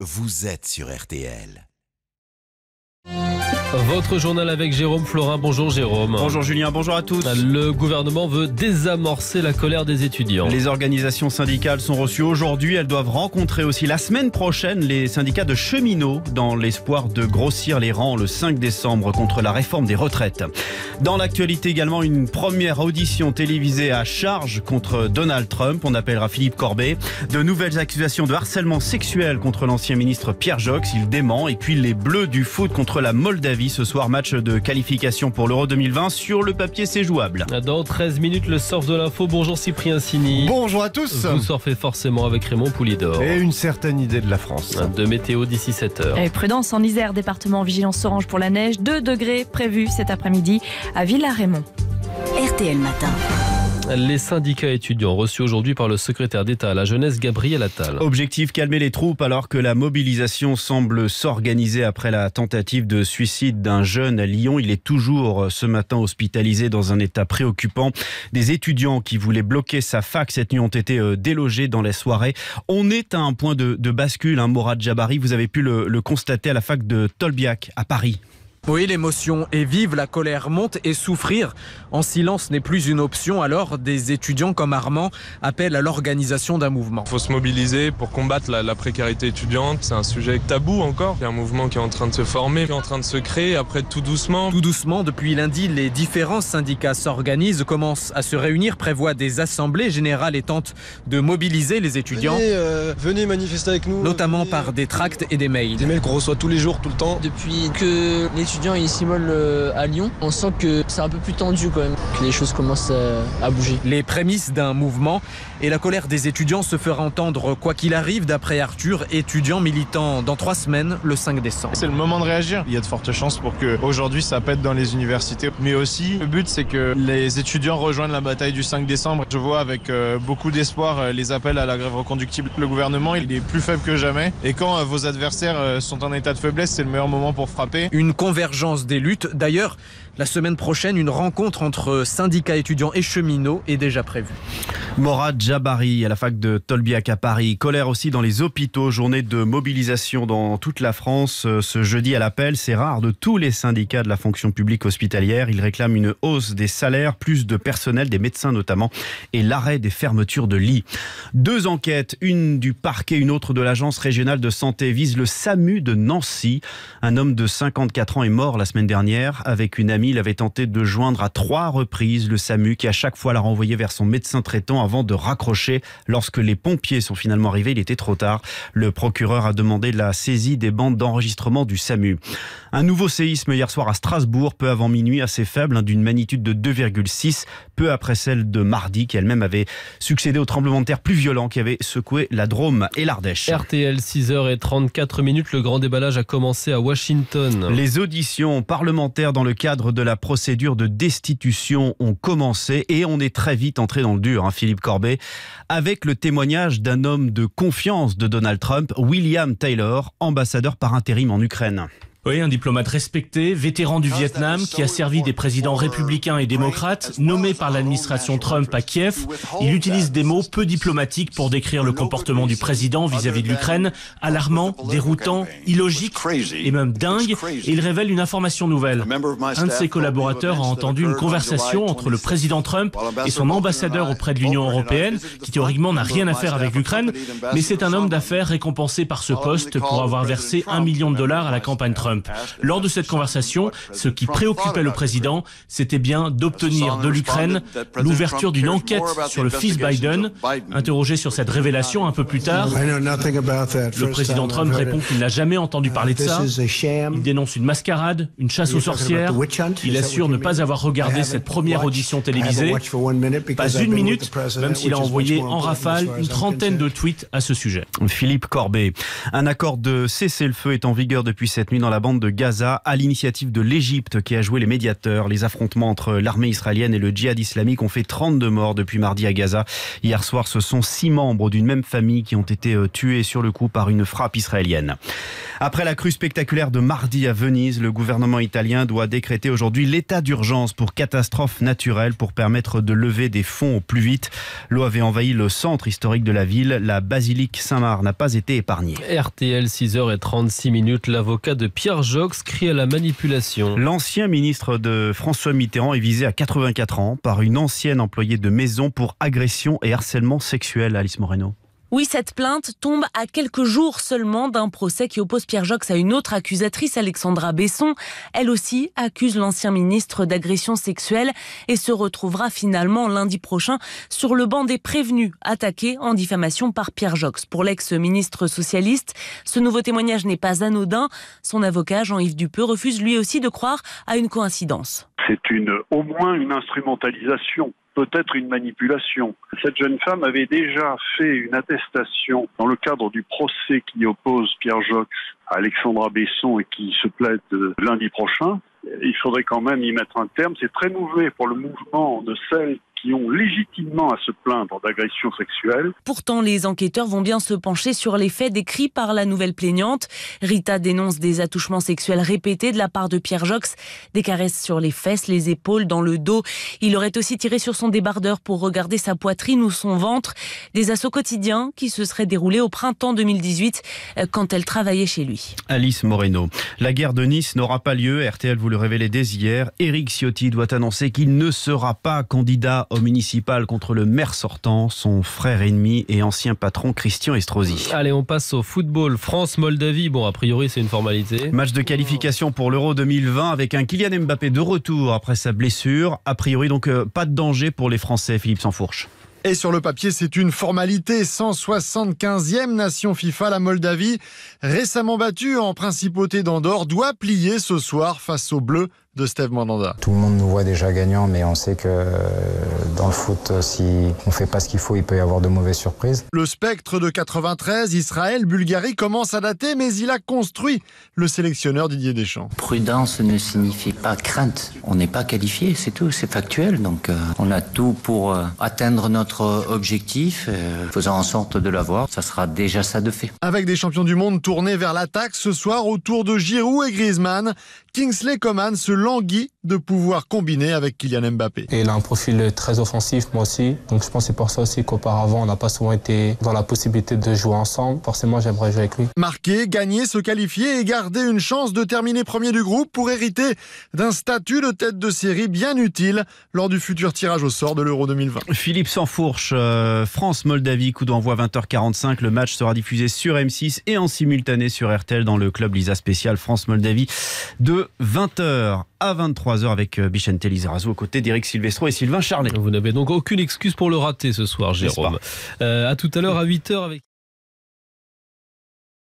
Vous êtes sur RTL. Votre journal avec Jérôme Florin. Bonjour Jérôme. Bonjour Julien, bonjour à tous. Le gouvernement veut désamorcer la colère des étudiants. Les organisations syndicales sont reçues aujourd'hui. Elles doivent rencontrer aussi la semaine prochaine les syndicats de cheminots dans l'espoir de grossir les rangs le 5 décembre contre la réforme des retraites. Dans l'actualité également, une première audition télévisée à charge contre Donald Trump. On appellera Philippe Corbet. De nouvelles accusations de harcèlement sexuel contre l'ancien ministre Pierre Jox. Il dément. Et puis les Bleus du foot contre la Moldavie ce soir, match de qualification pour l'Euro 2020. Sur le papier, c'est jouable. Dans 13 minutes, le surf de l'info. Bonjour Cyprien Sini. Bonjour à tous. Vous surfez forcément avec Raymond Poulidor. Et une certaine idée de la France. De météo d'ici 7 h Et prudence en Isère, département vigilance orange pour la neige. 2 degrés prévus cet après-midi à Villa-Raymond. RTL Matin. Les syndicats étudiants reçus aujourd'hui par le secrétaire d'État à la jeunesse, Gabriel Attal. Objectif calmer les troupes alors que la mobilisation semble s'organiser après la tentative de suicide d'un jeune à Lyon. Il est toujours euh, ce matin hospitalisé dans un état préoccupant. Des étudiants qui voulaient bloquer sa fac cette nuit ont été euh, délogés dans les soirées. On est à un point de, bascule, un hein, Morad Jabari. Vous avez pu le constater à la fac de Tolbiac à Paris. Oui, l'émotion est vive, la colère monte et souffrir en silence n'est plus une option. Alors, des étudiants comme Armand appellent à l'organisation d'un mouvement. Il faut se mobiliser pour combattre la, précarité étudiante. C'est un sujet tabou encore. Il y a un mouvement qui est en train de se former, qui est en train de se créer. Après, tout doucement. Tout doucement, depuis lundi, les différents syndicats s'organisent, commencent à se réunir, prévoient des assemblées générales et tentent de mobiliser les étudiants. Venez, euh, manifester avec nous. Notamment par des tracts et des mails. Des mails qu'on reçoit tous les jours, tout le temps. Depuis que les étudiants ils s'immolent euh, à Lyon, on sent que c'est un peu plus tendu quand même, que les choses commencent euh, à bouger. Les prémices d'un mouvement et la colère des étudiants se fera entendre quoi qu'il arrive d'après Arthur, étudiant militant dans trois semaines le 5 décembre. C'est le moment de réagir. Il y a de fortes chances pour que aujourd'hui ça pète dans les universités. Mais aussi, le but c'est que les étudiants rejoignent la bataille du 5 décembre. Je vois avec euh, beaucoup d'espoir les appels à la grève reconductible. Le gouvernement il est plus faible que jamais. Et quand vos adversaires sont en état de faiblesse, c'est le meilleur moment pour frapper. Une des luttes. D'ailleurs, la semaine prochaine, une rencontre entre syndicats étudiants et cheminots est déjà prévue. Morad Jabari à la fac de Tolbiac à Paris. Colère aussi dans les hôpitaux. Journée de mobilisation dans toute la France. Euh, ce jeudi à l'appel, c'est rare de tous les syndicats de la fonction publique hospitalière. Ils réclament une hausse des salaires, plus de personnel, des médecins notamment, et l'arrêt des fermetures de lits. Deux enquêtes, une du parquet, une autre de l'agence régionale de santé, visent le SAMU de Nancy. Un homme de 54 ans est mort la semaine dernière avec une amie il avait tenté de joindre à trois reprises le SAMU qui à chaque fois la renvoyé vers son médecin traitant avant de raccrocher. Lorsque les pompiers sont finalement arrivés, il était trop tard. Le procureur a demandé la saisie des bandes d'enregistrement du SAMU. Un nouveau séisme hier soir à Strasbourg, peu avant minuit, assez faible, hein, d'une magnitude de 2,6, peu après celle de mardi qui elle-même avait succédé au tremblement de terre plus violent qui avait secoué la Drôme et l'Ardèche. RTL 6h34 minutes, le grand déballage a commencé à Washington. Les auditions parlementaires dans le cadre de de la procédure de destitution ont commencé et on est très vite entré dans le dur, hein, Philippe Corbet, avec le témoignage d'un homme de confiance de Donald Trump, William Taylor, ambassadeur par intérim en Ukraine. Oui, un diplomate respecté, vétéran du Vietnam, qui a servi des présidents euh, républicains et démocrates, nommé par l'administration Trump à Kiev. Il utilise des mots peu diplomatiques pour décrire le comportement du président vis-à-vis de l'Ukraine, alarmant, déroutant, illogique et même dingue, il révèle une information nouvelle. Un de ses collaborateurs a entendu une conversation entre le président Trump et son ambassadeur auprès de l'Union européenne, qui théoriquement n'a rien à faire avec l'Ukraine, mais c'est un homme d'affaires récompensé par ce poste pour avoir versé un million de dollars à la campagne Trump. Lors de cette conversation, ce qui préoccupait le président, c'était bien d'obtenir de l'Ukraine l'ouverture d'une enquête sur le fils Biden. Interrogé sur cette révélation un peu plus tard, le président Trump répond qu'il n'a jamais entendu parler de ça. Il dénonce une mascarade, une chasse aux sorcières. Il assure ne pas avoir regardé cette première audition télévisée. Pas une minute, même s'il a envoyé en rafale une trentaine de tweets à ce sujet. Philippe Corbet, un accord de cessez-le-feu est en vigueur depuis cette nuit dans la la bande de Gaza à l'initiative de l'Égypte qui a joué les médiateurs. Les affrontements entre l'armée israélienne et le djihad islamique ont fait 32 morts depuis mardi à Gaza. Hier soir, ce sont six membres d'une même famille qui ont été euh, tués sur le coup par une frappe israélienne. Après la crue spectaculaire de mardi à Venise, le gouvernement italien doit décréter aujourd'hui l'état d'urgence pour catastrophe naturelle pour permettre de lever des fonds au plus vite. L'eau avait envahi le centre historique de la ville. La basilique Saint-Marc n'a pas été épargnée. RTL 6h36 minutes. L'avocat de Pierre Jox crie à la manipulation. L'ancien ministre de François Mitterrand est visé à 84 ans par une ancienne employée de maison pour agression et harcèlement sexuel. Alice Moreno. Oui, cette plainte tombe à quelques jours seulement d'un procès qui oppose Pierre Jox à une autre accusatrice, Alexandra Besson. Elle aussi accuse l'ancien ministre d'agression sexuelle et se retrouvera finalement lundi prochain sur le banc des prévenus attaqués en diffamation par Pierre Jox. Pour l'ex-ministre socialiste, ce nouveau témoignage n'est pas anodin. Son avocat, Jean-Yves Dupeux, refuse lui aussi de croire à une coïncidence. C'est une, au moins une instrumentalisation peut-être une manipulation. Cette jeune femme avait déjà fait une attestation dans le cadre du procès qui oppose Pierre Jox à Alexandra Besson et qui se plaide euh, lundi prochain. Il faudrait quand même y mettre un terme. C'est très mauvais pour le mouvement de celles qui ont légitimement à se plaindre d'agressions sexuelles. Pourtant, les enquêteurs vont bien se pencher sur les faits décrits par la nouvelle plaignante. Rita dénonce des attouchements sexuels répétés de la part de Pierre Jox, des caresses sur les fesses, les épaules, dans le dos. Il aurait aussi tiré sur son débardeur pour regarder sa poitrine ou son ventre. Des assauts quotidiens qui se seraient déroulés au printemps 2018 euh, quand elle travaillait chez lui. Alice Moreno. La guerre de Nice n'aura pas lieu. RTL vous le révélait dès hier. Éric Ciotti doit annoncer qu'il ne sera pas candidat au municipal contre le maire sortant, son frère ennemi et ancien patron Christian Estrosi. Allez, on passe au football. France-Moldavie, bon, a priori, c'est une formalité. Match de qualification pour l'Euro 2020 avec un Kylian Mbappé de retour après sa blessure. A priori, donc, euh, pas de danger pour les Français, Philippe Sansfourche. Et sur le papier, c'est une formalité. 175e nation FIFA, la Moldavie, récemment battue en principauté d'Andorre, doit plier ce soir face aux Bleus de Steve Mandanda. Tout le monde nous voit déjà gagnant, mais on sait que euh, dans le foot, euh, si on fait pas ce qu'il faut, il peut y avoir de mauvaises surprises. Le spectre de 93, Israël, Bulgarie commence à dater, mais il a construit le sélectionneur Didier Deschamps. Prudence ne signifie pas crainte. On n'est pas qualifié, c'est tout, c'est factuel. Donc euh, on a tout pour atteindre notre objectif, faisant en sorte de l'avoir. Ça sera déjà ça de fait. Avec des champions du monde tournés vers l'attaque ce soir autour de Giroud et Griezmann Kingsley Coman se languit de pouvoir combiner avec Kylian Mbappé. il a un profil très offensif, moi aussi. Donc je pense que c'est pour ça aussi qu'auparavant, on n'a pas souvent été dans la possibilité de jouer ensemble. Forcément, j'aimerais jouer avec lui. Marquer, gagner, se qualifier et garder une chance de terminer premier du groupe pour hériter d'un statut de tête de série bien utile lors du futur tirage au sort de l'Euro 2020. Philippe Sanfourche, euh, France-Moldavie, coup d'envoi 20h45. Le match sera diffusé sur M6 et en simultané sur RTL dans le club Lisa spécial France-Moldavie de 20h à 23h avec euh, Bichente Lizarazu aux côtés d'Éric Silvestro et Sylvain Charlet. Vous n'avez donc aucune excuse pour le rater ce soir, Jérôme. Euh, à tout à l'heure à 8h avec.